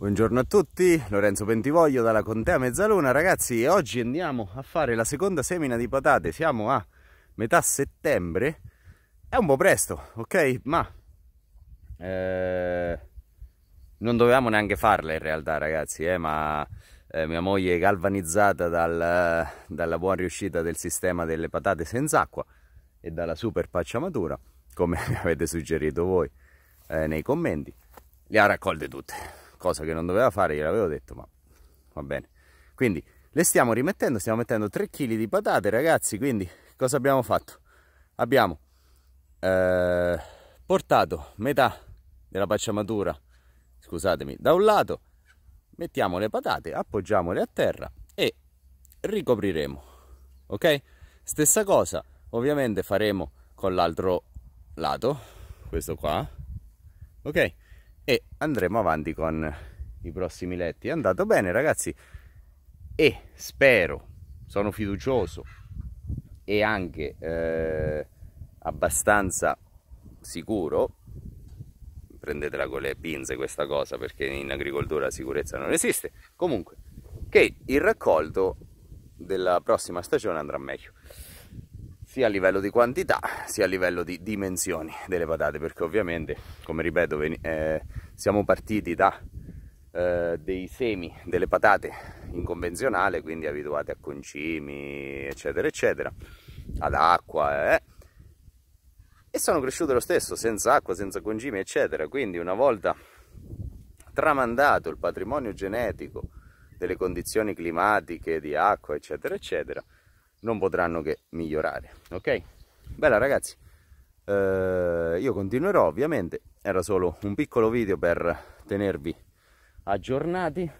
Buongiorno a tutti, Lorenzo Pentivoglio dalla Contea Mezzaluna. Ragazzi, oggi andiamo a fare la seconda semina di patate. Siamo a metà settembre. È un po' presto, ok? Ma eh, non dovevamo neanche farla in realtà, ragazzi, eh? ma eh, mia moglie è galvanizzata dal, dalla buona riuscita del sistema delle patate senza acqua e dalla super pacciamatura, come avete suggerito voi eh, nei commenti, le ha raccolte tutte cosa che non doveva fare, gliel'avevo detto, ma va bene. Quindi le stiamo rimettendo, stiamo mettendo 3 kg di patate, ragazzi, quindi cosa abbiamo fatto? Abbiamo eh, portato metà della pacciamatura, scusatemi, da un lato, mettiamo le patate, appoggiamole a terra e ricopriremo, ok? Stessa cosa, ovviamente faremo con l'altro lato, questo qua, ok? e andremo avanti con i prossimi letti. È andato bene ragazzi e spero, sono fiducioso e anche eh, abbastanza sicuro prendetela con le pinze questa cosa perché in agricoltura la sicurezza non esiste comunque che il raccolto della prossima stagione andrà meglio sia a livello di quantità sia a livello di dimensioni delle patate perché ovviamente come ripeto eh, siamo partiti da eh, dei semi delle patate in convenzionale quindi abituate a concimi eccetera eccetera ad acqua eh, e sono cresciute lo stesso senza acqua senza concimi eccetera quindi una volta tramandato il patrimonio genetico delle condizioni climatiche di acqua eccetera eccetera non potranno che migliorare ok bella ragazzi eh, io continuerò ovviamente era solo un piccolo video per tenervi aggiornati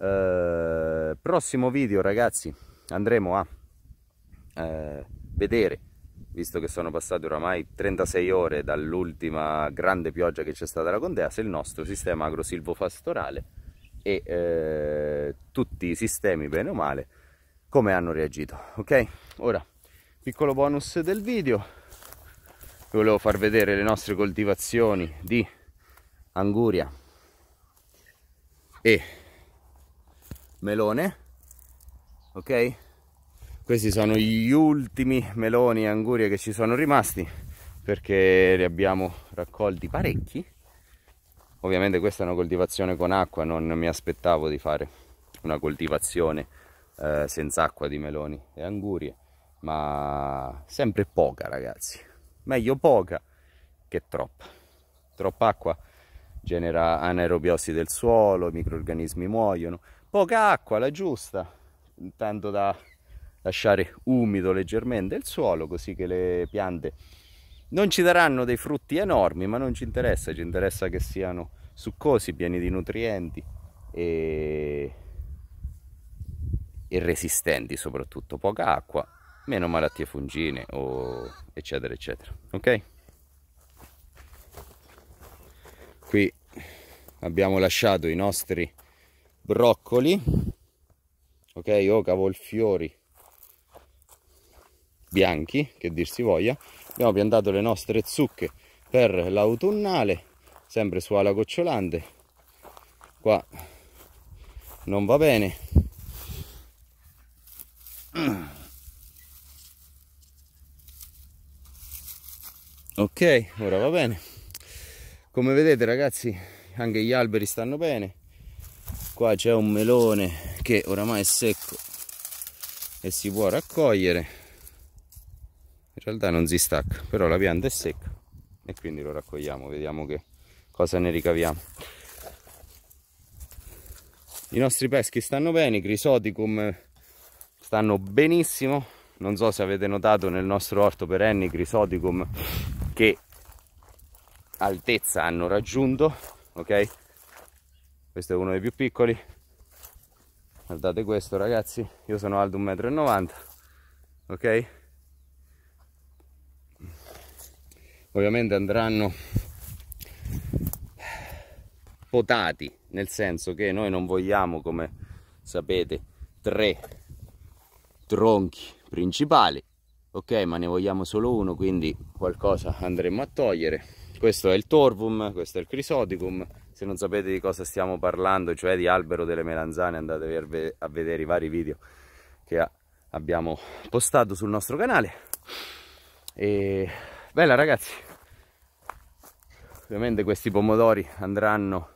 eh, prossimo video ragazzi andremo a eh, vedere visto che sono passate oramai 36 ore dall'ultima grande pioggia che c'è stata la contea se il nostro sistema pastorale e eh, tutti i sistemi bene o male come hanno reagito ok ora piccolo bonus del video vi volevo far vedere le nostre coltivazioni di anguria e melone ok questi sono gli ultimi meloni e angurie che ci sono rimasti perché li abbiamo raccolti parecchi ovviamente questa è una coltivazione con acqua non mi aspettavo di fare una coltivazione eh, senza acqua di meloni e angurie, ma sempre poca ragazzi, meglio poca che troppa. Troppa acqua genera anaerobiosi del suolo, i microrganismi muoiono, poca acqua, la giusta, tanto da lasciare umido leggermente il suolo così che le piante non ci daranno dei frutti enormi, ma non ci interessa, ci interessa che siano succosi, pieni di nutrienti e e resistenti soprattutto, poca acqua, meno malattie fungine o eccetera eccetera, ok? Qui abbiamo lasciato i nostri broccoli, ok? O cavolfiori bianchi, che dir si voglia. Abbiamo piantato le nostre zucche per l'autunnale, sempre su ala gocciolante. Qua non va bene, Mm. ok ora va bene come vedete ragazzi anche gli alberi stanno bene qua c'è un melone che oramai è secco e si può raccogliere in realtà non si stacca però la pianta è secca e quindi lo raccogliamo vediamo che cosa ne ricaviamo i nostri peschi stanno bene i crisoti come stanno benissimo non so se avete notato nel nostro orto perenni crisodicum che altezza hanno raggiunto ok questo è uno dei più piccoli guardate questo ragazzi io sono alto 1,90 m ok ovviamente andranno potati nel senso che noi non vogliamo come sapete tre tronchi principali ok ma ne vogliamo solo uno quindi qualcosa andremo a togliere questo è il torvum questo è il crisodicum se non sapete di cosa stiamo parlando cioè di albero delle melanzane andate a vedere i vari video che abbiamo postato sul nostro canale e bella ragazzi ovviamente questi pomodori andranno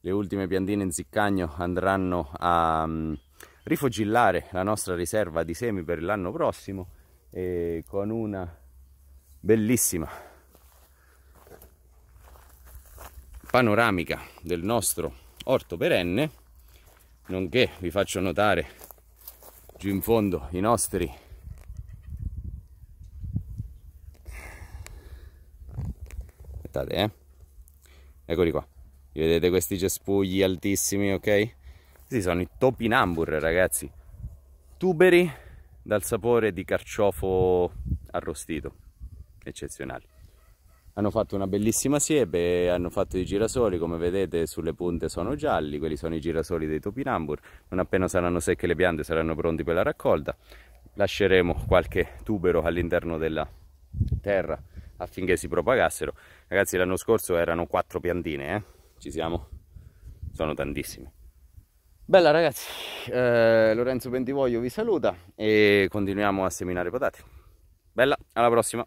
le ultime piantine in siccagno andranno a rifogillare la nostra riserva di semi per l'anno prossimo eh, con una bellissima panoramica del nostro orto perenne nonché vi faccio notare giù in fondo i nostri aspettate eh eccoli qua vedete questi cespugli altissimi ok questi sono i topinambur, ragazzi. Tuberi dal sapore di carciofo arrostito. Eccezionali. Hanno fatto una bellissima siepe, hanno fatto i girasoli, come vedete sulle punte sono gialli, quelli sono i girasoli dei topinambur. Non appena saranno secche le piante saranno pronti per la raccolta. Lasceremo qualche tubero all'interno della terra affinché si propagassero. Ragazzi, l'anno scorso erano quattro piantine, eh? ci siamo, sono tantissime. Bella ragazzi, eh, Lorenzo Bentivoglio vi saluta e continuiamo a seminare patate. Bella, alla prossima!